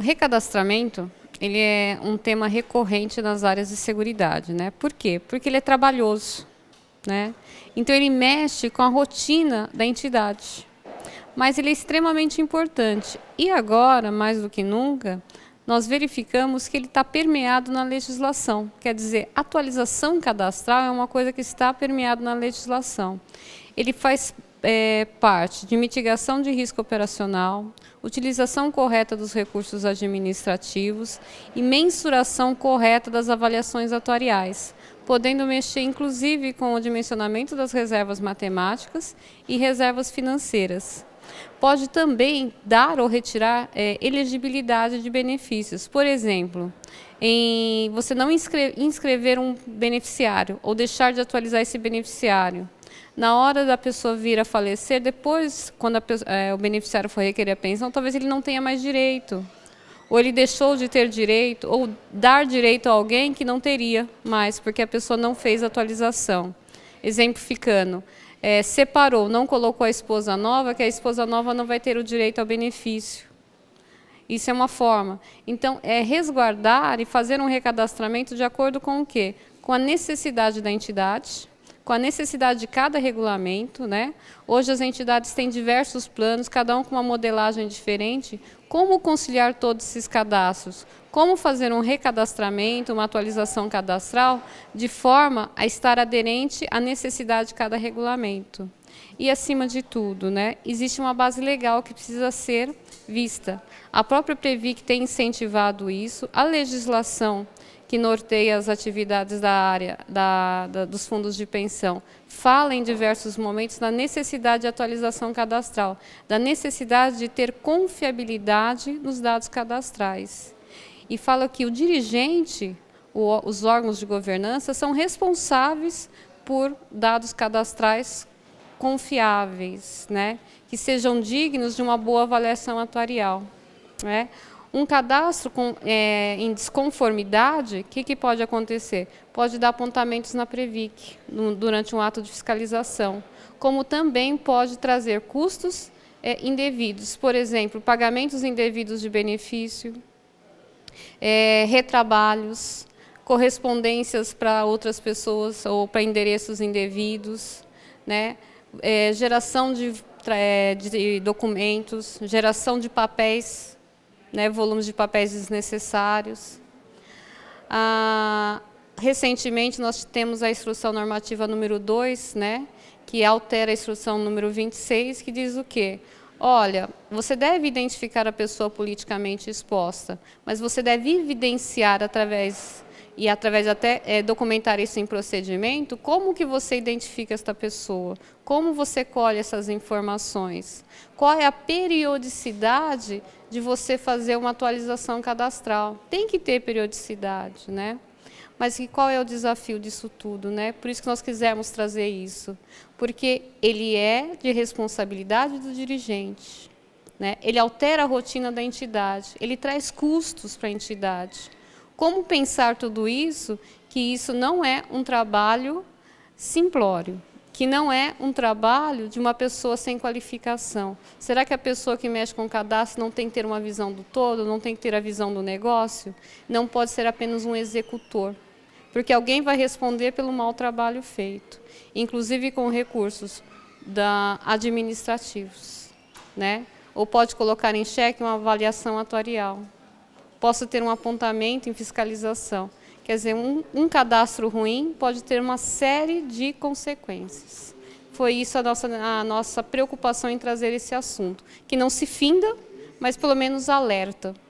Recadastramento ele é um tema recorrente nas áreas de segurança, né? Por quê? Porque ele é trabalhoso, né? Então ele mexe com a rotina da entidade, mas ele é extremamente importante. E agora, mais do que nunca, nós verificamos que ele está permeado na legislação. Quer dizer, atualização cadastral é uma coisa que está permeado na legislação. Ele faz é, parte de mitigação de risco operacional, utilização correta dos recursos administrativos e mensuração correta das avaliações atuariais, podendo mexer inclusive com o dimensionamento das reservas matemáticas e reservas financeiras. Pode também dar ou retirar é, elegibilidade de benefícios. Por exemplo, em você não inscrever um beneficiário ou deixar de atualizar esse beneficiário na hora da pessoa vir a falecer, depois, quando é, o beneficiário for requerer a pensão, talvez ele não tenha mais direito. Ou ele deixou de ter direito, ou dar direito a alguém que não teria mais, porque a pessoa não fez atualização. Exemplificando, é, separou, não colocou a esposa nova, que a esposa nova não vai ter o direito ao benefício. Isso é uma forma. Então, é resguardar e fazer um recadastramento de acordo com o quê? Com a necessidade da entidade, com a necessidade de cada regulamento. Né? Hoje as entidades têm diversos planos, cada um com uma modelagem diferente. Como conciliar todos esses cadastros? Como fazer um recadastramento, uma atualização cadastral, de forma a estar aderente à necessidade de cada regulamento? E, acima de tudo, né, existe uma base legal que precisa ser vista. A própria Previc tem incentivado isso, a legislação que norteia as atividades da área da, da, dos fundos de pensão, fala em diversos momentos da necessidade de atualização cadastral, da necessidade de ter confiabilidade nos dados cadastrais. E fala que o dirigente, o, os órgãos de governança, são responsáveis por dados cadastrais confiáveis, né? que sejam dignos de uma boa avaliação atuarial. Né? Um cadastro com, é, em desconformidade, o que, que, pode acontecer? Pode dar apontamentos na Previc no, durante um ato de fiscalização, como também pode trazer custos é, indevidos, por exemplo, pagamentos indevidos de benefício, é, retrabalhos, correspondências para outras pessoas ou para endereços indevidos, né? É, geração de, é, de documentos, geração de papéis né, volumes de papéis desnecessários. Ah, recentemente, nós temos a instrução normativa número 2, né, que altera a instrução número 26, que diz o quê? Olha, você deve identificar a pessoa politicamente exposta, mas você deve evidenciar através e através de até é, documentar isso em procedimento, como que você identifica esta pessoa? Como você colhe essas informações? Qual é a periodicidade de você fazer uma atualização cadastral? Tem que ter periodicidade, né? Mas qual é o desafio disso tudo, né? Por isso que nós quisemos trazer isso, porque ele é de responsabilidade do dirigente, né? Ele altera a rotina da entidade, ele traz custos para a entidade. Como pensar tudo isso? Que isso não é um trabalho simplório, que não é um trabalho de uma pessoa sem qualificação. Será que a pessoa que mexe com o cadastro não tem que ter uma visão do todo, não tem que ter a visão do negócio? Não pode ser apenas um executor, porque alguém vai responder pelo mau trabalho feito, inclusive com recursos da, administrativos, né? Ou pode colocar em xeque uma avaliação atuarial possa ter um apontamento em fiscalização. Quer dizer, um, um cadastro ruim pode ter uma série de consequências. Foi isso a nossa, a nossa preocupação em trazer esse assunto, que não se finda, mas pelo menos alerta.